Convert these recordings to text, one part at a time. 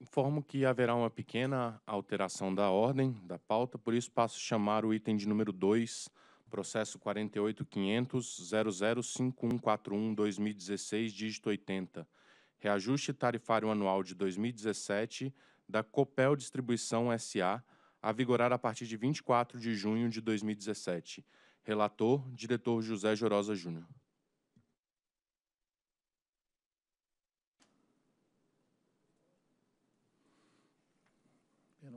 Informo que haverá uma pequena alteração da ordem da pauta, por isso passo a chamar o item de número 2, processo 48.500.005141-2016, dígito 80, reajuste tarifário anual de 2017 da Copel Distribuição SA, a vigorar a partir de 24 de junho de 2017. Relator, diretor José Jorosa Júnior.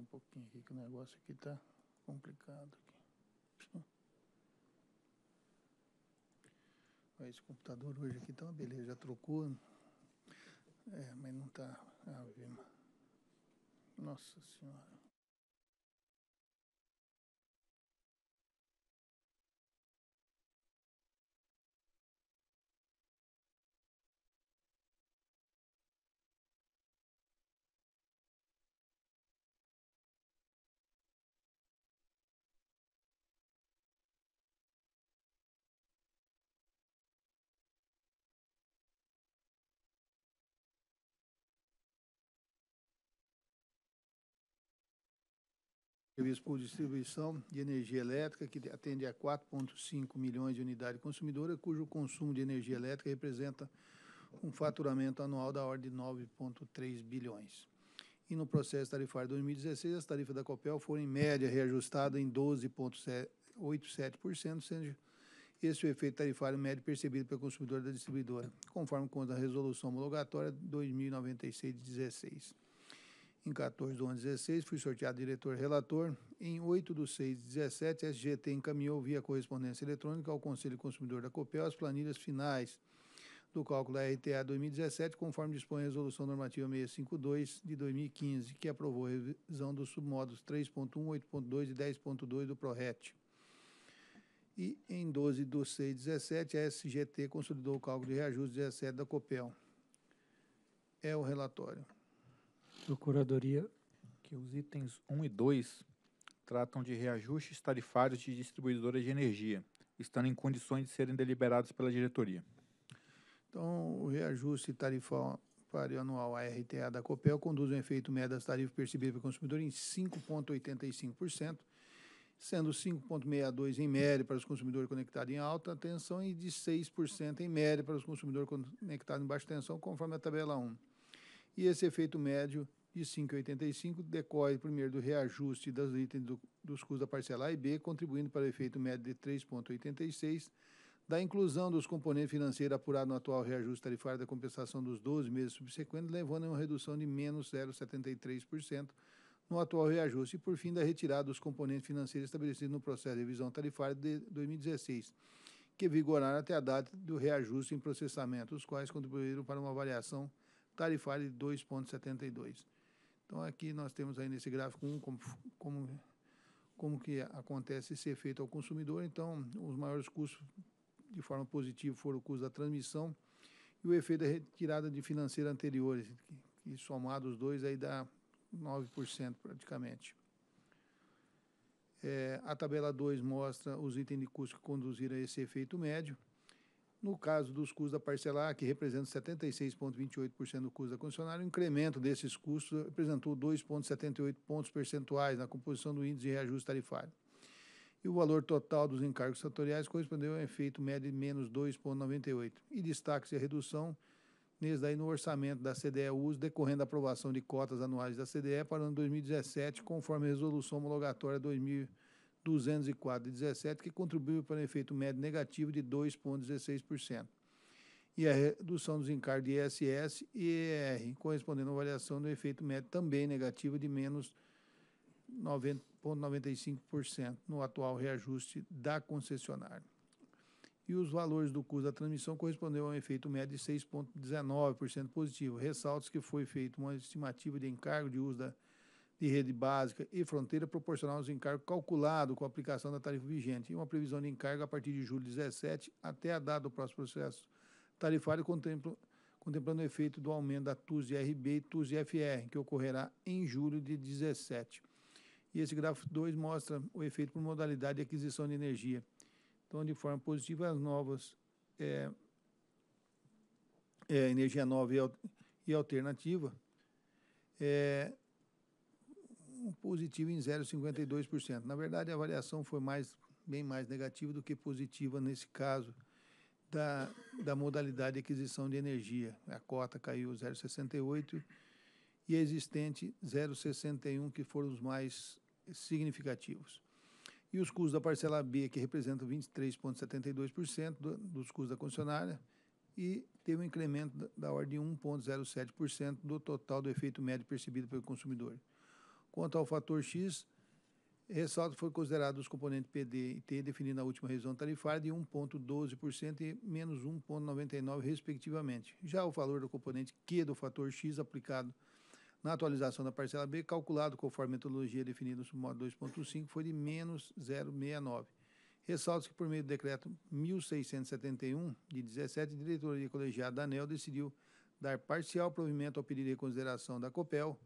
um pouquinho aqui, que o negócio aqui tá complicado aqui. esse computador hoje aqui tá uma beleza, já trocou. É, mas não tá. Ah, Nossa senhora. serviço por distribuição de energia elétrica, que atende a 4,5 milhões de unidades consumidoras, cujo consumo de energia elétrica representa um faturamento anual da ordem de 9,3 bilhões. E no processo tarifário 2016, as tarifas da Copel foram, em média, reajustadas em 12,87%, sendo esse o efeito tarifário médio percebido pelo consumidor da distribuidora, conforme com a resolução homologatória 2096-16. Em 14 11 ano 16, fui sorteado diretor-relator. Em 8 de 6 de 17, a SGT encaminhou via correspondência eletrônica ao Conselho Consumidor da COPEL as planilhas finais do cálculo da RTA 2017, conforme dispõe a Resolução Normativa 652 de 2015, que aprovou a revisão dos submodos 3.1, 8.2 e 10.2 do PRORET. E em 12 de 6 de 17, a SGT consolidou o cálculo de reajuste 17 da COPEL. É o relatório. Procuradoria que os itens 1 e 2 tratam de reajustes tarifários de distribuidoras de energia, estando em condições de serem deliberados pela diretoria. Então, o reajuste tarifário anual ARTA da COPEL conduz um efeito médio das tarifas percebidas pelo consumidor em 5,85%, sendo 5,62% em média para os consumidores conectados em alta tensão e de 6% em média para os consumidores conectados em baixa tensão, conforme a tabela 1 e esse efeito médio de 5,85 decorre primeiro do reajuste dos itens do, dos custos da parcela A e B, contribuindo para o efeito médio de 3,86, da inclusão dos componentes financeiros apurados no atual reajuste tarifário da compensação dos 12 meses subsequentes, levando a uma redução de menos 0,73% no atual reajuste, e por fim da retirada dos componentes financeiros estabelecidos no processo de revisão tarifária de 2016, que vigoraram até a data do reajuste em processamento, os quais contribuíram para uma variação tarifária de 2,72. Então, aqui nós temos aí nesse gráfico 1 um, como, como, como que acontece esse efeito ao consumidor. Então, os maiores custos, de forma positiva, foram o custo da transmissão e o efeito da retirada de financeira anteriores, que, que somado os dois aí dá 9% praticamente. É, a tabela 2 mostra os itens de custo que conduziram a esse efeito médio. No caso dos custos da parcelar, que representam 76,28% do custo da concessionária, o incremento desses custos representou 2,78 pontos percentuais na composição do índice de reajuste tarifário. E o valor total dos encargos setoriais correspondeu a um efeito médio de menos 2,98. E destaque-se a redução nesse daí no orçamento da CDE-US decorrendo da aprovação de cotas anuais da CDE para o ano 2017, conforme a resolução homologatória 2000 204,17, que contribuiu para um efeito médio negativo de 2,16%. E a redução dos encargos de ISS e ER, correspondendo à variação do efeito médio também negativo de menos 90,95% no atual reajuste da concessionária. E os valores do custo da transmissão correspondeu a um efeito médio de 6,19% positivo. Ressaltos que foi feito uma estimativa de encargo de uso da de rede básica e fronteira proporcional aos encargos calculado com a aplicação da tarifa vigente e uma previsão de encargo a partir de julho de 2017 até a data do próximo processo tarifário contemplando o efeito do aumento da TUS-RB e TUS-FR, que ocorrerá em julho de 2017. E esse gráfico 2 mostra o efeito por modalidade de aquisição de energia. Então, de forma positiva, as novas é, é, energia nova e, alternativa é, um positivo em 0,52%. Na verdade, a avaliação foi mais, bem mais negativa do que positiva nesse caso da, da modalidade de aquisição de energia. A cota caiu 0,68% e a existente 0,61%, que foram os mais significativos. E os custos da parcela B, que representam 23,72% do, dos custos da concessionária, e teve um incremento da, da ordem de 1,07% do total do efeito médio percebido pelo consumidor. Quanto ao fator X, ressalto que foi considerado os componentes PD e T definidos na última revisão tarifária de 1,12% e menos 1,99%, respectivamente. Já o valor do componente Q do fator X aplicado na atualização da parcela B, calculado conforme a metodologia definida no submódulo 2.5, foi de menos 0,69. Ressalto que, por meio do decreto 1671, de 17, a diretoria colegiada da ANEL decidiu dar parcial provimento ao pedido de reconsideração da COPEL,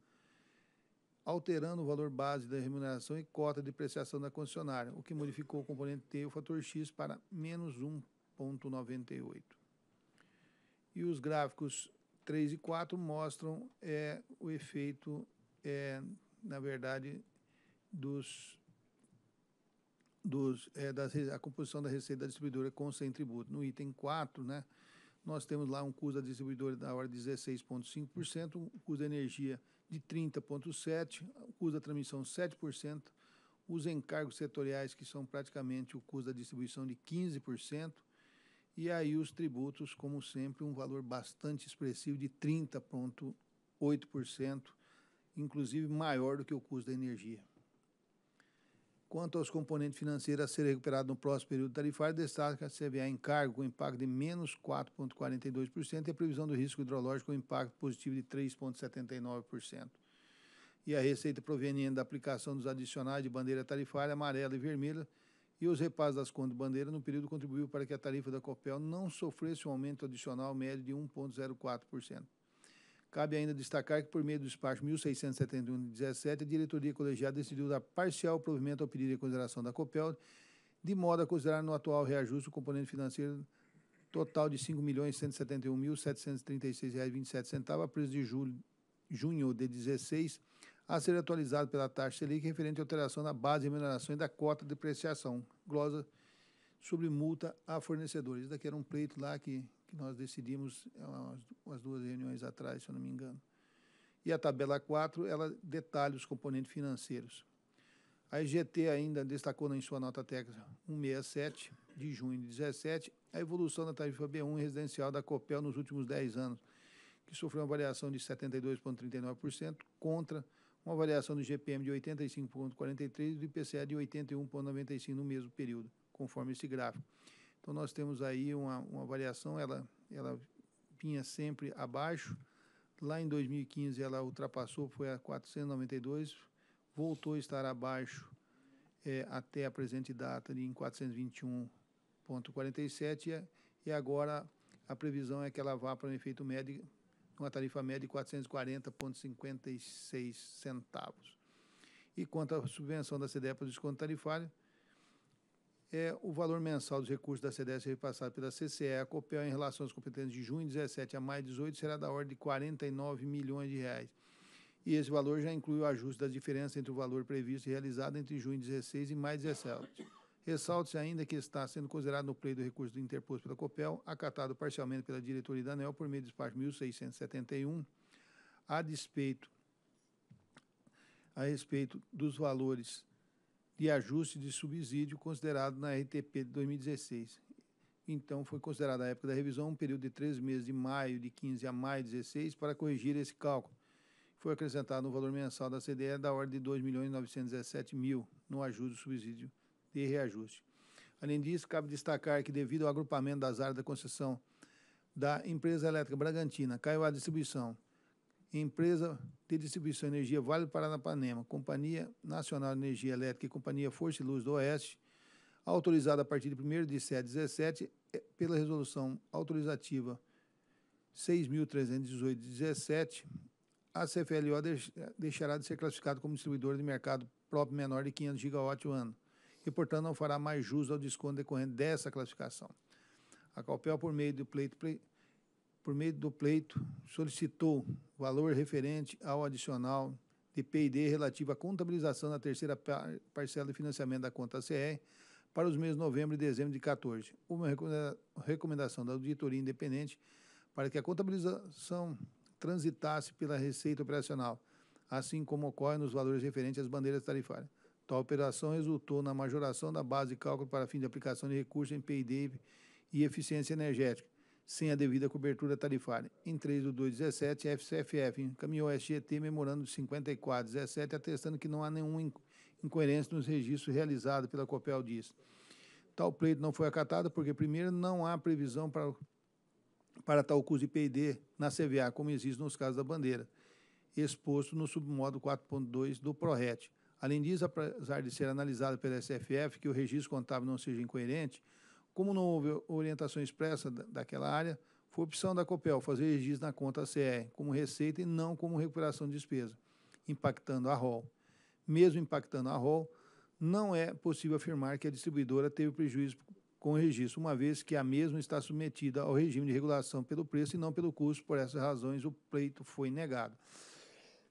alterando o valor base da remuneração e cota de da concessionária, o que modificou o componente T, o fator X, para menos 1,98. E os gráficos 3 e 4 mostram é, o efeito, é, na verdade, dos, dos, é, das, a composição da receita da distribuidora com sem tributo. No item 4, né, nós temos lá um custo da distribuidora da hora de 16,5%, um custo da energia de 30,7%, o custo da transmissão 7%, os encargos setoriais, que são praticamente o custo da distribuição de 15%, e aí os tributos, como sempre, um valor bastante expressivo de 30,8%, inclusive maior do que o custo da energia. Quanto aos componentes financeiros a ser recuperados no próximo período tarifário, destaca a CVA encargo com impacto de menos 4,42% e a previsão do risco hidrológico com impacto positivo de 3,79%. E a receita proveniente da aplicação dos adicionais de bandeira tarifária amarela e vermelha e os repasses das contas de bandeira no período contribuiu para que a tarifa da COPEL não sofresse um aumento adicional médio de 1,04%. Cabe ainda destacar que, por meio do despacho 1671-17, a diretoria colegiada decidiu dar parcial provimento ao pedido de consideração da COPEL, de modo a considerar no atual reajuste o componente financeiro total de R$ 5.171.736,27 a preço de julho, junho de 16, a ser atualizado pela taxa Selic referente à alteração na base de remuneração e da cota de depreciação. Glosa sobre multa a fornecedores. Isso daqui era um pleito lá que que nós decidimos é umas, duas reuniões atrás, se eu não me engano. E a tabela 4, ela detalha os componentes financeiros. A IGT ainda destacou em sua nota técnica 167, de junho de 17, a evolução da tarifa B1 residencial da COPEL nos últimos 10 anos, que sofreu uma variação de 72,39% contra uma variação do GPM de 85,43% e do IPCA de 81,95% no mesmo período, conforme esse gráfico. Então nós temos aí uma, uma variação, ela, ela vinha sempre abaixo. Lá em 2015 ela ultrapassou, foi a 492, voltou a estar abaixo é, até a presente data em 421,47 e agora a previsão é que ela vá para um efeito médio, uma tarifa média de 440,56 centavos. E quanto à subvenção da CDE para o desconto tarifário, é o valor mensal dos recursos da CDS repassado pela CCE à COPEL em relação aos competentes de junho 17 a maio 18 será da ordem de 49 milhões de reais. E esse valor já inclui o ajuste da diferença entre o valor previsto e realizado entre junho 16 e maio 17. Ressalte-se ainda que está sendo considerado no pleito do recurso do interposto pela COPEL, acatado parcialmente pela diretoria da ANEL por meio do despacho 1671, a despeito a respeito dos valores de ajuste de subsídio considerado na RTP de 2016. Então, foi considerada a época da revisão um período de três meses, de maio de 15 a maio de 16, para corrigir esse cálculo. Foi acrescentado no valor mensal da CDE da ordem de R$ 2.917.000 no ajuste de subsídio de reajuste. Além disso, cabe destacar que, devido ao agrupamento das áreas da concessão da empresa elétrica Bragantina, caiu a distribuição Empresa de Distribuição de Energia Vale do Paranapanema, Companhia Nacional de Energia Elétrica e Companhia Força e Luz do Oeste, autorizada a partir de 1 de de 2017 eh, pela Resolução Autorizativa 6.318-17, a CFLO deixará de ser classificada como distribuidora de mercado próprio menor de 500 gigawatts o ano e, portanto, não fará mais jus ao desconto decorrente dessa classificação. A Copel por meio do pleito por meio do pleito, solicitou valor referente ao adicional de P&D relativo à contabilização da terceira par parcela de financiamento da conta CR para os meses de novembro e dezembro de 14. Uma recomendação da auditoria independente para que a contabilização transitasse pela receita operacional, assim como ocorre nos valores referentes às bandeiras tarifárias. Tal operação resultou na majoração da base de cálculo para fim de aplicação de recursos em P&D e eficiência energética, sem a devida cobertura tarifária. Em 3 de 2017, a FCFF encaminhou a SGT memorando 17, atestando que não há nenhuma incoerência nos registros realizados pela Copel Diz: Tal pleito não foi acatado porque, primeiro, não há previsão para, para tal custo de P&D na CVA, como existe nos casos da bandeira, exposto no submodo 4.2 do PRORET. Além disso, apesar de ser analisado pela SFF que o registro contábil não seja incoerente, como não houve orientação expressa daquela área, foi opção da COPEL fazer registro na conta CR como receita e não como recuperação de despesa, impactando a ROL. Mesmo impactando a ROL, não é possível afirmar que a distribuidora teve prejuízo com o registro, uma vez que a mesma está submetida ao regime de regulação pelo preço e não pelo custo. Por essas razões, o pleito foi negado.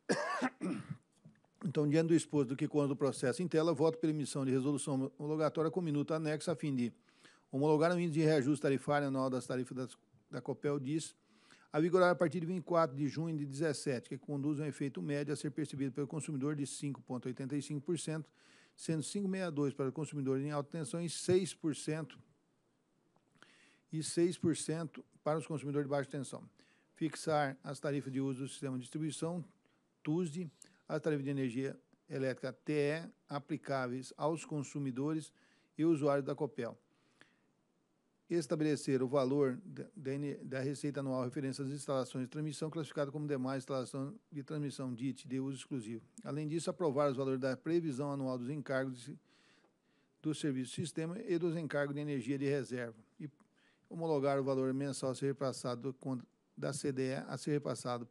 Então, diante do exposto do que consta do processo em tela, voto pela emissão de resolução homologatória com minuto anexo a fim de Homologar o índice de reajuste tarifário anual das tarifas das, da COPEL diz a vigorar a partir de 24 de junho de 17, que conduz um efeito médio a ser percebido pelo consumidor de 5,85%, sendo 5,62% para o consumidor em alta tensão e 6% e 6% para os consumidores de baixa tensão. Fixar as tarifas de uso do sistema de distribuição, TUSD, as tarifas de energia elétrica TE aplicáveis aos consumidores e usuários da COPEL estabelecer o valor da receita anual referente às instalações de transmissão classificadas como demais instalação de transmissão DIT de uso exclusivo. Além disso, aprovar os valores da previsão anual dos encargos do serviço sistema e dos encargos de energia de reserva e homologar o valor mensal a ser repassado da CDE a ser repassado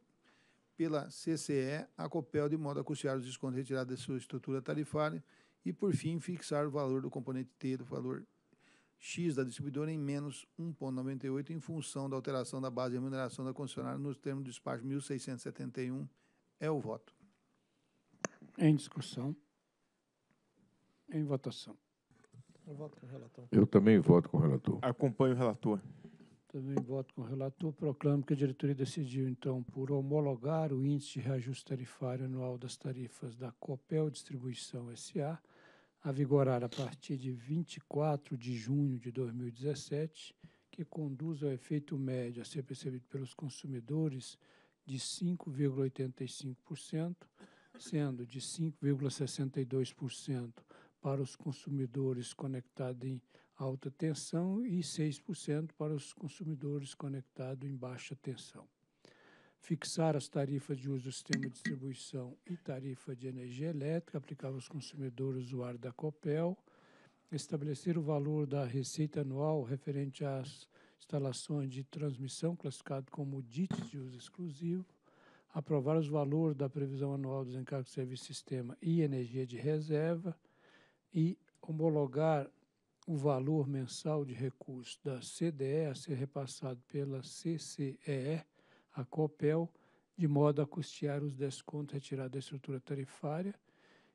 pela CCE a Copel de modo a custear os descontos retirados da sua estrutura tarifária e, por fim, fixar o valor do componente T do valor X da distribuidora em menos 1,98 em função da alteração da base de remuneração da concessionária nos termos do despacho 1671. É o voto. Em discussão. Em votação. Eu voto com o relator. Eu também voto com o relator. Acompanho o relator. Também voto com o relator. Proclamo que a diretoria decidiu, então, por homologar o índice de reajuste tarifário anual das tarifas da Copel Distribuição S.A., a vigorar a partir de 24 de junho de 2017, que conduz ao efeito médio a ser percebido pelos consumidores de 5,85%, sendo de 5,62% para os consumidores conectados em alta tensão e 6% para os consumidores conectados em baixa tensão fixar as tarifas de uso do sistema de distribuição e tarifa de energia elétrica aplicável aos consumidores usuários da COPEL, estabelecer o valor da receita anual referente às instalações de transmissão classificado como DITs de uso exclusivo, aprovar os valores da previsão anual dos encargos de serviço sistema e energia de reserva e homologar o valor mensal de recurso da CDE a ser repassado pela CCEE a COPEL, de modo a custear os descontos retirados da estrutura tarifária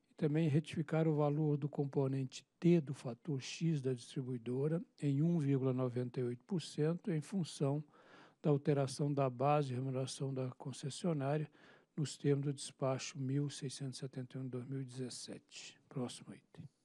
e também retificar o valor do componente T do fator X da distribuidora em 1,98% em função da alteração da base de remuneração da concessionária nos termos do despacho 1671-2017. Próximo item.